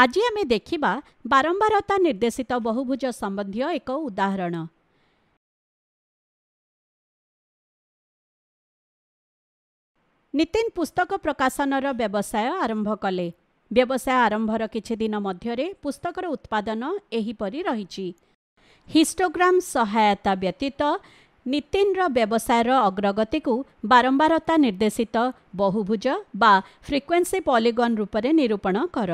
ଆଜି ଆମେ ଦେଖିବା ବାରମ୍ବାରତା ନିର୍ଦ୍ଦେଶିତ ବହୁଭୁଜ ସମ୍ବନ୍ଧୀୟ ଏକ ଉଦାହରଣ ନିତିନ ପୁସ୍ତକ ପ୍ରକାଶନର ବ୍ୟବସାୟ ଆରମ୍ଭ କଲେ ବ୍ୟବସାୟ ଆରମ୍ଭର କିଛି ଦିନ ମଧ୍ୟରେ ପୁସ୍ତକର ଉତ୍ପାଦନ ଏହିପରି ରହିଛି ହିଷ୍ଟୋଗ୍ରାମ ସହାୟତା ବ୍ୟତୀତ ନିତିନର ବ୍ୟବସାୟର ଅଗ୍ରଗତିକୁ ବାରମ୍ବାରତା ନିର୍ଦ୍ଦେଶିତ ବହୁଭୁଜ ବା ଫ୍ରିକ୍ୱେନ୍ସି ପଲିଗନ୍ ରୂପରେ ନିରୂପଣ କର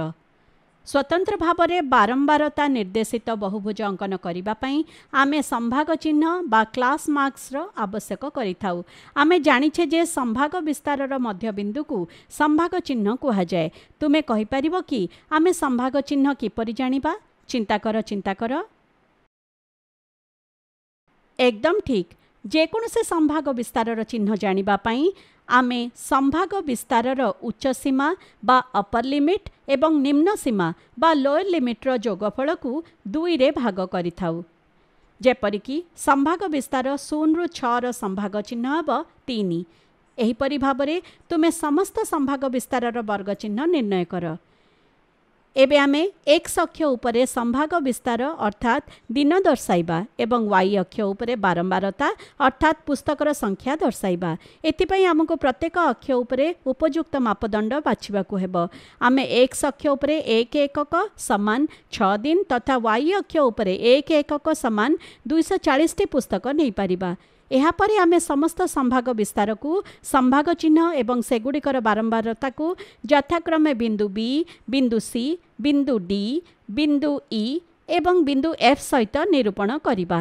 ସ୍ୱତନ୍ତ୍ର ଭାବରେ ବାରମ୍ବାର ତା ନିର୍ଦ୍ଦେଶିତ ବହୁଭୁଜ ଅଙ୍କନ କରିବା ପାଇଁ ଆମେ ସମ୍ଭାଗ ଚିହ୍ନ ବା କ୍ଲାସ୍ ମାର୍କସ୍ର ଆବଶ୍ୟକ କରିଥାଉ ଆମେ ଜାଣିଛେ ଯେ ସମ୍ଭାଗ ବିସ୍ତାରର ମଧ୍ୟବିନ୍ଦୁକୁ ସମ୍ଭାଗ ଚିହ୍ନ କୁହାଯାଏ ତୁମେ କହିପାରିବ କି ଆମେ ସମ୍ଭାଗ ଚିହ୍ନ କିପରି ଜାଣିବା ଚିନ୍ତା କର ଚିନ୍ତା କର ଏକଦମ୍ ଠିକ୍ ଯେକୌଣସି ସମ୍ଭାଗ ବିସ୍ତାରର ଚିହ୍ନ ଜାଣିବା ପାଇଁ ଆମେ ସମ୍ଭାଗ ବିସ୍ତାରର ଉଚ୍ଚ ସୀମା ବା ଅପର୍ ଲିମିଟ୍ ଏବଂ ନିମ୍ନ ସୀମା ବା ଲୋୟର୍ ଲିମିଟ୍ର ଯୋଗଫଳକୁ ଦୁଇରେ ଭାଗ କରିଥାଉ ଯେପରିକି ସମ୍ଭାଗ ବିସ୍ତାର ଶୂନରୁ ଛଅର ସମ୍ଭାଗ ଚିହ୍ନ ହେବ ତିନି ଏହିପରି ଭାବରେ ତୁମେ ସମସ୍ତ ସମ୍ଭାଗ ବିସ୍ତାରର ବର୍ଗ ଚିହ୍ନ ନିର୍ଣ୍ଣୟ କର एबे आमे एक उपरे संभाग विस्तार अर्थात दिन दर्शाइबा एवं वाई अक्ष बारम्बारता अर्थात् पुस्तक र संख्या दर्शाइबा दर्शा एपि आमु प्रत्येक अक्ष उपयुक्त मापदण्ड को हेबो आमे एक उपरे एक एकक समान 6 दिन तथा वाइ अक्ष एकक समान 240 टी पुस्तक नै पारि ଏହାପରେ ଆମେ ସମସ୍ତ ସମ୍ଭାଗ ବିସ୍ତାରକୁ ସମ୍ଭାଗ ଚିହ୍ନ ଏବଂ ସେଗୁଡ଼ିକର ବାରମ୍ବାରତାକୁ ଯଥାକ୍ରମେ ବିନ୍ଦୁ ବି ବିନ୍ଦୁ ସି ବିନ୍ଦୁ ଡି ବିନ୍ଦୁ ଇ e ଏବଂ ବିନ୍ଦୁ ଏଫ୍ ସହିତ ନିରୂପଣ କରିବା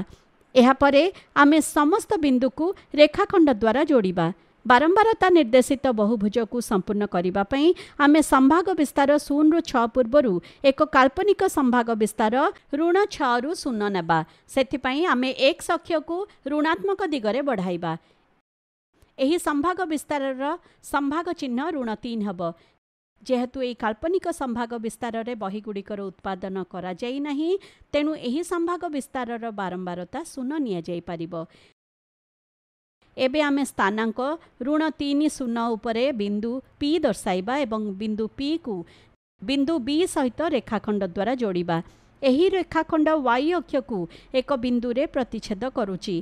ଏହାପରେ ଆମେ ସମସ୍ତ ବିନ୍ଦୁକୁ ରେଖାଖଣ୍ଡ ଦ୍ୱାରା ଯୋଡ଼ିବା ବାରମ୍ବାର ତା ନିର୍ଦ୍ଦେଶିତ ବହୁଭୁଜକୁ ସମ୍ପୂର୍ଣ୍ଣ କରିବା ପାଇଁ ଆମେ ସମ୍ଭାଗ ବିସ୍ତାର ଶୂନରୁ ଛଅ ପୂର୍ବରୁ ଏକ କାଳ୍ପନିକ ସମ୍ଭାଗ ବିସ୍ତାର ଋଣ ଛଅରୁ ଶୂନ ନେବା ସେଥିପାଇଁ ଆମେ ଏକ ଅକ୍ଷକୁ ଋଣାତ୍ମକ ଦିଗରେ ବଢ଼ାଇବା ଏହି ସମ୍ଭାଗ ବିସ୍ତାରର ସମ୍ଭାଗ ଚିହ୍ନ ଋଣ ତିନି ହେବ ଯେହେତୁ ଏହି କାଳ୍ପନିକ ସମ୍ଭାଗ ବିସ୍ତାରରେ ବହିଗୁଡ଼ିକର ଉତ୍ପାଦନ କରାଯାଇ ନାହିଁ ତେଣୁ ଏହି ସମ୍ଭାଗ ବିସ୍ତାରର ବାରମ୍ବାରତା ଶୂନ ନିଆଯାଇପାରିବ ଏବେ ଆମେ ସ୍ଥାନାଙ୍କ ଋଣ ତିନି ଶୂନ ଉପରେ ବିନ୍ଦୁ ପି ଦର୍ଶାଇବା ଏବଂ ବିନ୍ଦୁ ପିକୁ ବିନ୍ଦୁ ବି ସହିତ ରେଖାଖଣ୍ଡ ଦ୍ୱାରା ଯୋଡ଼ିବା ଏହି ରେଖାଖଣ୍ଡ ୱାଇ ଅକ୍ଷକୁ ଏକ ବିନ୍ଦୁରେ ପ୍ରତିଚ୍ଛେଦ କରୁଛି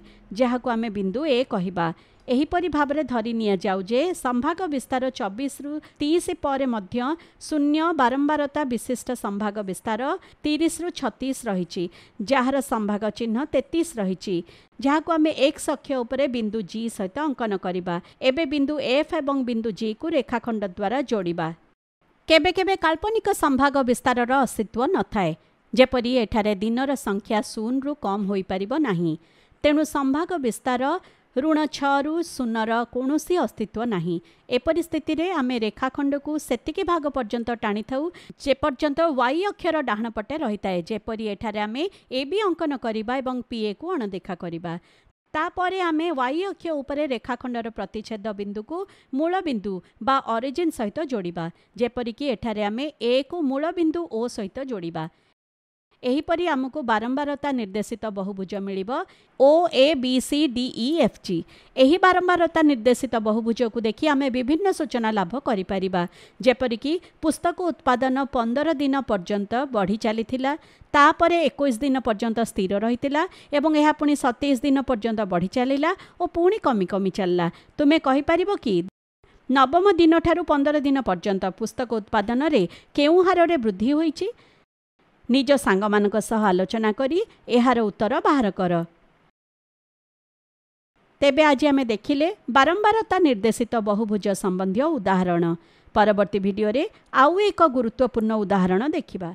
ଯାହାକୁ ଆମେ ବିନ୍ଦୁ ଏ କହିବା ଏହିପରି ଭାବରେ ଧରି ନିଆଯାଉ ଯେ ସମ୍ଭାଗ ବିସ୍ତାର ଚବିଶରୁ ତିରିଶ ପରେ ମଧ୍ୟ ଶୂନ୍ୟ ବାରମ୍ବାରତା ବିଶିଷ୍ଟ ସମ୍ଭାଗ ବିସ୍ତାର ତିରିଶରୁ ଛତିଶ ରହିଛି ଯାହାର ସମ୍ଭାଗ ଚିହ୍ନ ତେତିଶ ରହିଛି ଯାହାକୁ ଆମେ ଏକ ସକ୍ଷ ଉପରେ ବିନ୍ଦୁ ଜି ସହିତ ଅଙ୍କନ କରିବା ଏବେ ବିନ୍ଦୁ ଏଫ୍ ଏବଂ ବିନ୍ଦୁ ଜିକୁ ରେଖାଖଣ୍ଡ ଦ୍ୱାରା ଯୋଡ଼ିବା କେବେ କେବେ କାଳ୍ପନିକ ସମ୍ଭାଗ ବିସ୍ତାରର ଅସ୍ତିତ୍ୱ ନଥାଏ ଯେପରି ଏଠାରେ ଦିନର ସଂଖ୍ୟା ଶୂନରୁ କମ୍ ହୋଇପାରିବ ନାହିଁ ତେଣୁ ସମ୍ଭାଗ ବିସ୍ତାର ଋଣ ଛଅରୁ ଶୂନ୍ୟର କୌଣସି ଅସ୍ତିତ୍ୱ ନାହିଁ ଏପରି ସ୍ଥିତିରେ ଆମେ ରେଖାଖଣ୍ଡକୁ ସେତିକି ଭାଗ ପର୍ଯ୍ୟନ୍ତ ଟାଣିଥାଉ ଯେପର୍ଯ୍ୟନ୍ତ ୱାଇ ଅକ୍ଷର ଡାହାଣ ପଟେ ରହିଥାଏ ଯେପରି ଏଠାରେ ଆମେ ଏ ବି ଅଙ୍କନ କରିବା ଏବଂ ପିଏକୁ ଅଣଦେଖା କରିବା ତାପରେ ଆମେ ୱାଇ ଅକ୍ଷ ଉପରେ ରେଖାଖଣ୍ଡର ପ୍ରତିଚ୍ଛେଦ ବିନ୍ଦୁକୁ ମୂଳବିନ୍ଦୁ ବା ଅରିଜିନ୍ ସହିତ ଯୋଡ଼ିବା ଯେପରିକି ଏଠାରେ ଆମେ ଏକୁ ମୂଳବିନ୍ଦୁ ଓ ସହିତ ଯୋଡ଼ିବା ଏହିପରି ଆମକୁ ବାରମ୍ବାରତା ନିର୍ଦ୍ଦେଶିତ ବହୁଭୁଜ ମିଳିବ ଓ A B C D E F G ଏହି ବାରମ୍ବାରତା ନିର୍ଦ୍ଦେଶିତ ବହୁଭୁଜକୁ ଦେଖି ଆମେ ବିଭିନ୍ନ ସୂଚନା ଲାଭ କରିପାରିବା ଯେପରିକି ପୁସ୍ତକ ଉତ୍ପାଦନ ପନ୍ଦର ଦିନ ପର୍ଯ୍ୟନ୍ତ ବଢ଼ି ଚାଲିଥିଲା ତାପରେ ଏକୋଇଶ ଦିନ ପର୍ଯ୍ୟନ୍ତ ସ୍ଥିର ରହିଥିଲା ଏବଂ ଏହା ପୁଣି ସତେଇଶ ଦିନ ପର୍ଯ୍ୟନ୍ତ ବଢ଼ି ଚାଲିଲା ଓ ପୁଣି କମି କମି ଚାଲିଲା ତୁମେ କହିପାରିବ କି ନବମ ଦିନଠାରୁ ପନ୍ଦର ଦିନ ପର୍ଯ୍ୟନ୍ତ ପୁସ୍ତକ ଉତ୍ପାଦନରେ କେଉଁ ହାରରେ ବୃଦ୍ଧି ହୋଇଛି ନିଜ ସାଙ୍ଗମାନଙ୍କ ସହ ଆଲୋଚନା କରି ଏହାର ଉତ୍ତର ବାହାର କର ତେବେ ଆଜି ଆମେ ଦେଖିଲେ ବାରମ୍ବାର ତା ନିର୍ଦ୍ଦେଶିତ ବହୁଭୁଜ ସମ୍ବନ୍ଧୀୟ ଉଦାହରଣ ପରବର୍ତ୍ତୀ ଭିଡ଼ିଓରେ ଆଉ ଏକ ଗୁରୁତ୍ୱପୂର୍ଣ୍ଣ ଉଦାହରଣ ଦେଖିବା